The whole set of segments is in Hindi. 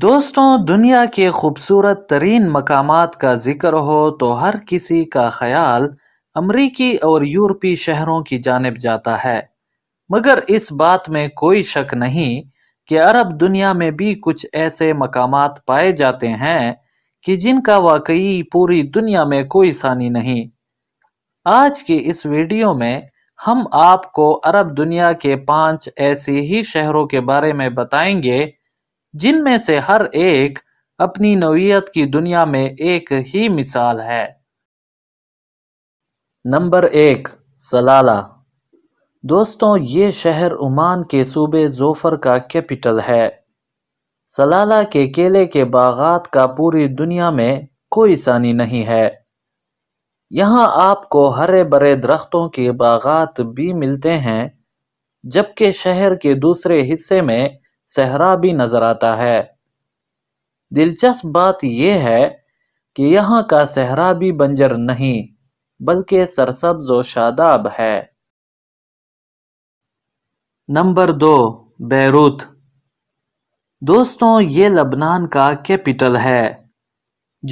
दोस्तों दुनिया के खूबसूरत तरीन मकाम का जिक्र हो तो हर किसी का ख्याल अमरीकी और यूरोपी शहरों की जानब जाता है मगर इस बात में कोई शक नहीं कि अरब दुनिया में भी कुछ ऐसे मकाम पाए जाते हैं कि जिनका वाकई पूरी दुनिया में कोई सानी नहीं आज की इस वीडियो में हम आपको अरब दुनिया के पांच ऐसे ही शहरों के बारे में बताएंगे जिनमें से हर एक अपनी नौीयत की दुनिया में एक ही मिसाल है नंबर एक सलाला दोस्तों ये शहर उमान के सूबे जोफर का कैपिटल है सलाला के केले के बागात का पूरी दुनिया में कोई सानी नहीं है यहाँ आपको हरे भरे दरख्तों के बागात भी मिलते हैं जबकि शहर के दूसरे हिस्से में सहरा भी नजर आता है दिलचस्प बात यह है कि यहाँ का सहरा भी बंजर नहीं बल्कि सरसब्ज व शादाब है नंबर दो बैरूत दोस्तों ये लबनान का कैपिटल है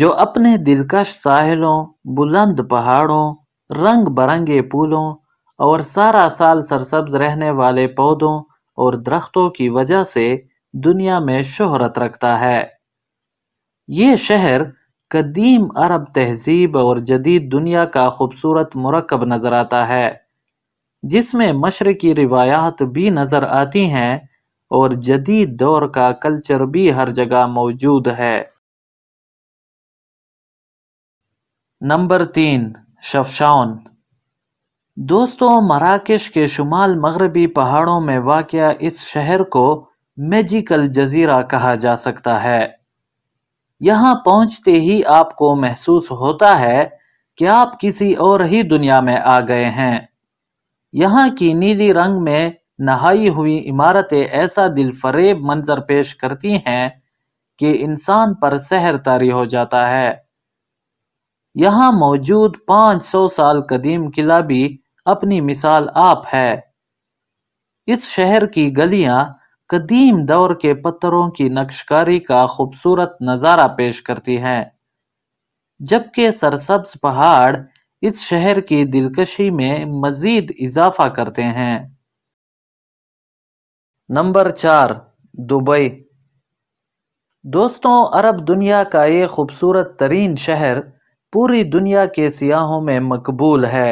जो अपने दिलकश साहिलों बुलंद पहाड़ों रंग बरंगे पुलों और सारा साल सरसब्ज रहने वाले पौधों और दरख्तों की वजह से दुनिया में शोहरत रखता है ये शहर कदीम अरब तहजीब और जदीद दुनिया का खूबसूरत मरकब नज़र आता है जिसमें मशरकी रिवायात भी नज़र आती हैं और जदीद दौर का कल्चर भी हर जगह मौजूद है नंबर तीन शफशान दोस्तों मराकेश के शुमाल मग़रबी पहाड़ों में वाक़ इस शहर को "मैजिकल जज़ीरा" कहा जा सकता है यहाँ पहुँचते ही आपको महसूस होता है कि आप किसी और ही दुनिया में आ गए हैं यहाँ की नीली रंग में नहाई हुई इमारतें ऐसा दिल फरेब मंजर पेश करती हैं कि इंसान पर सहर तारी हो जाता है यहाँ मौजूद 500 साल कदीम किला भी अपनी मिसाल आप है इस शहर की गलियां कदीम दौर के पत्थरों की नक्शकारी का खूबसूरत नज़ारा पेश करती हैं जबकि सरसब्ज पहाड़ इस शहर की दिलकशी में मज़ीद इजाफा करते हैं नंबर चार दुबई दोस्तों अरब दुनिया का ये खूबसूरत तरीन शहर पूरी दुनिया के सियाहों में मकबूल है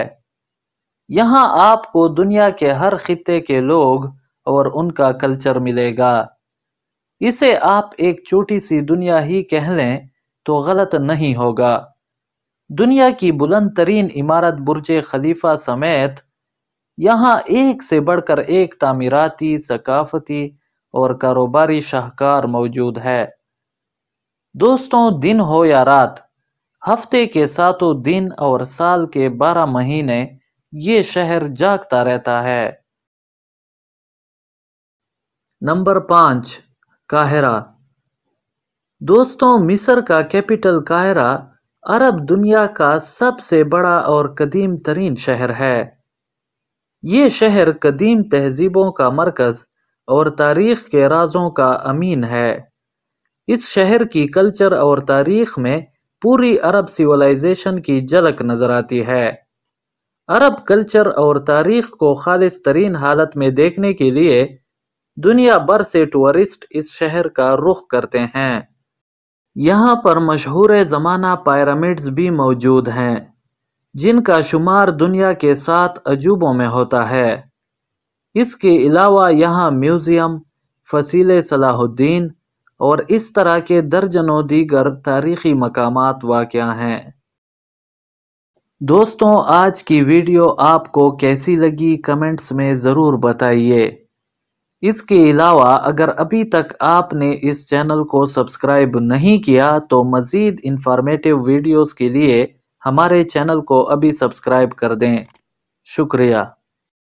यहाँ आपको दुनिया के हर खत्े के लोग और उनका कल्चर मिलेगा इसे आप एक छोटी सी दुनिया ही कह लें तो गलत नहीं होगा दुनिया की बुलंद तरीन इमारत बुर्ज खलीफा समेत यहाँ एक से बढ़कर एक तामीराती सकाफती और कारोबारी शाहकार मौजूद है दोस्तों दिन हो या रात हफ्ते के सातों दिन और साल के बारह महीने ये शहर जागता रहता है नंबर पांच काहिरा दोस्तों मिस्र का कैपिटल काहिरा अरब दुनिया का सबसे बड़ा और कदीम तरीन शहर है ये शहर कदीम तहजीबों का मरकज और तारीख के राजों का अमीन है इस शहर की कल्चर और तारीख में पूरी अरब सिविलाइजेशन की झलक नजर आती है अरब कल्चर और तारीख को खालिस तरीन हालत में देखने के लिए दुनिया भर से टूरिस्ट इस शहर का रुख करते हैं यहाँ पर मशहूर ज़माना पैरामिड्स भी मौजूद हैं जिनका शुमार दुनिया के सात अजूबों में होता है इसके अलावा यहाँ म्यूज़ियम फसील सलाहुद्दीन और इस तरह के दर्जनों दीगर तारीखी मकाम वाक़ हैं दोस्तों आज की वीडियो आपको कैसी लगी कमेंट्स में ज़रूर बताइए इसके अलावा अगर अभी तक आपने इस चैनल को सब्सक्राइब नहीं किया तो मज़ीद इंफॉर्मेटिव वीडियोस के लिए हमारे चैनल को अभी सब्सक्राइब कर दें शुक्रिया